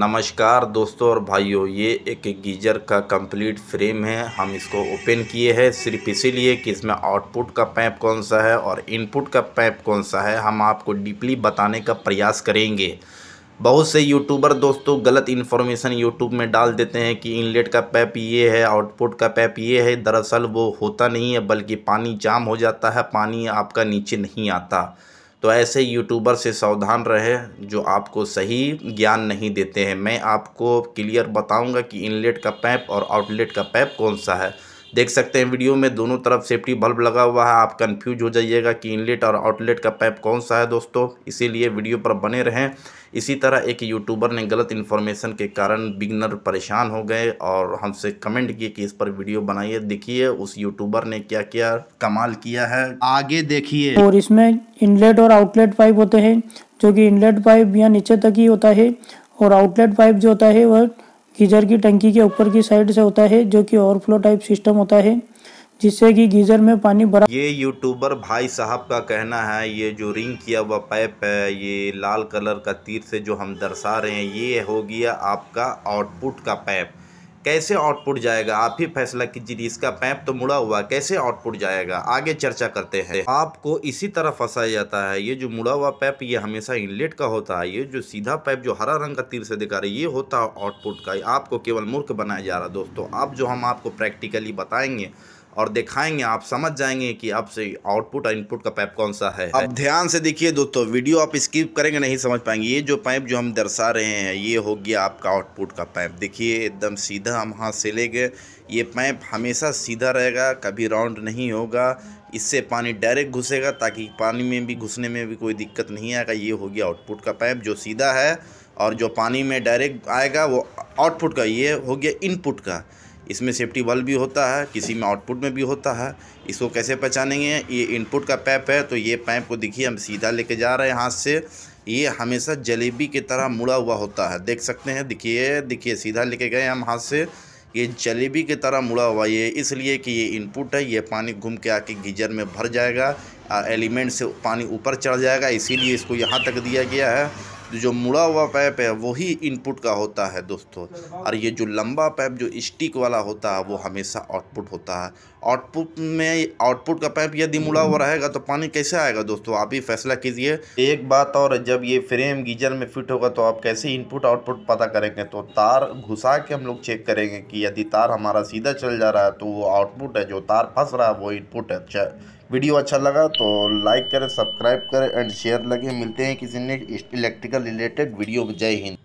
नमस्कार दोस्तों और भाइयों ये एक गीजर का कंप्लीट फ्रेम है हम इसको ओपन किए हैं सिर्फ इसीलिए कि इसमें आउटपुट का पैप कौन सा है और इनपुट का पैप कौन सा है हम आपको डीपली बताने का प्रयास करेंगे बहुत से यूट्यूबर दोस्तों गलत इन्फॉर्मेशन यूट्यूब में डाल देते हैं कि इनलेट का पैप ये है आउटपुट का पैप ये है दरअसल वो होता नहीं है बल्कि पानी जाम हो जाता है पानी आपका नीचे नहीं आता तो ऐसे यूट्यूबर से सावधान रहे जो आपको सही ज्ञान नहीं देते हैं मैं आपको क्लियर बताऊंगा कि इनलेट का पैप और आउटलेट का पैप कौन सा है देख सकते हैं वीडियो में दोनों तरफ सेफ्टी बल्ब लगा हुआ है आप कंफ्यूज हो जाइएगा कि इनलेट और आउटलेट का पाइप कौन सा है दोस्तों इसीलिए वीडियो पर बने रहें इसी तरह एक यूट्यूबर ने गलत इन्फॉर्मेशन के कारण बिगनर परेशान हो गए और हमसे कमेंट किए कि इस पर वीडियो बनाइए देखिए उस यूट्यूबर ने क्या क्या कमाल किया है आगे देखिए और इसमें इनलेट और आउटलेट पाइप होते हैं जो कि इनलेट पाइप यहाँ नीचे तक ही होता है और आउटलेट पाइप जो होता है वह गीजर की टंकी के ऊपर की साइड से होता है जो कि ओवरफ्लो टाइप सिस्टम होता है जिससे कि गीजर में पानी भरा ये यूट्यूबर भाई साहब का कहना है ये जो रिंग किया हुआ पाइप है ये लाल कलर का तीर से जो हम दर्शा रहे हैं ये हो गया आपका आउटपुट का पाइप कैसे आउटपुट जाएगा आप ही फैसला कीजिए इसका पैप तो मुड़ा हुआ कैसे आउटपुट जाएगा आगे चर्चा करते हैं आपको इसी तरह फंसाया जाता है ये जो मुड़ा हुआ पैप ये हमेशा इनलेट का होता है ये जो सीधा पैप जो हरा रंग का तीर से दिखा रही है ये होता है आउटपुट का आपको केवल मूर्ख बनाया जा रहा है दोस्तों अब जो हम आपको प्रैक्टिकली बताएंगे और दिखाएंगे आप समझ जाएंगे कि आपसे आउटपुट और इनपुट का पाइप कौन सा है अब ध्यान से देखिए दोस्तों वीडियो आप स्किप करेंगे नहीं समझ पाएंगे ये जो पाइप जो हम दर्शा रहे हैं ये हो गया आपका आउटपुट का पाइप देखिए एकदम सीधा हम हाथ से ले गए ये पाइप हमेशा सीधा रहेगा कभी राउंड नहीं होगा इससे पानी डायरेक्ट घुसेगा ताकि पानी में भी घुसने में भी कोई दिक्कत नहीं आएगा ये हो गया आउटपुट का पाइप जो सीधा है और जो पानी में डायरेक्ट आएगा वो आउटपुट का ये हो गया इनपुट का इसमें सेफ्टी बल्ब भी होता है किसी में आउटपुट में भी होता है इसको कैसे पहचानेंगे ये इनपुट का पैप है तो ये पैप को देखिए हम सीधा लेके जा रहे हैं हाथ से ये हमेशा जलेबी की तरह मुड़ा हुआ होता है देख सकते हैं देखिए देखिए सीधा लेके गए हम हाथ से ये जलेबी की तरह मुड़ा हुआ ये इसलिए कि ये इनपुट है ये पानी घूम के आके गीजर में भर जाएगा एलिमेंट से पानी ऊपर चढ़ जाएगा इसीलिए इसको यहाँ तक दिया गया है जो मुड़ा हुआ पैप है वही इनपुट का होता है दोस्तों और ये जो लंबा पैप जो स्टिक वाला होता है वो हमेशा आउटपुट होता है आउटपुट में आउटपुट का पैप यदि मुड़ा हुआ रहेगा तो पानी कैसे आएगा दोस्तों आप ही फैसला कीजिए एक बात और जब ये फ्रेम गीजर में फिट होगा तो आप कैसे इनपुट आउटपुट पता करेंगे तो तार घुसा के हम लोग चेक करेंगे कि यदि तार हमारा सीधा चल जा रहा है तो वो आउटपुट है जो तार फंस रहा है वो इनपुट है वीडियो अच्छा लगा तो लाइक करें सब्सक्राइब करें एंड शेयर लगे मिलते हैं किसी ने इलेक्ट्रिकल रिलेटेड वीडियो जय हिंद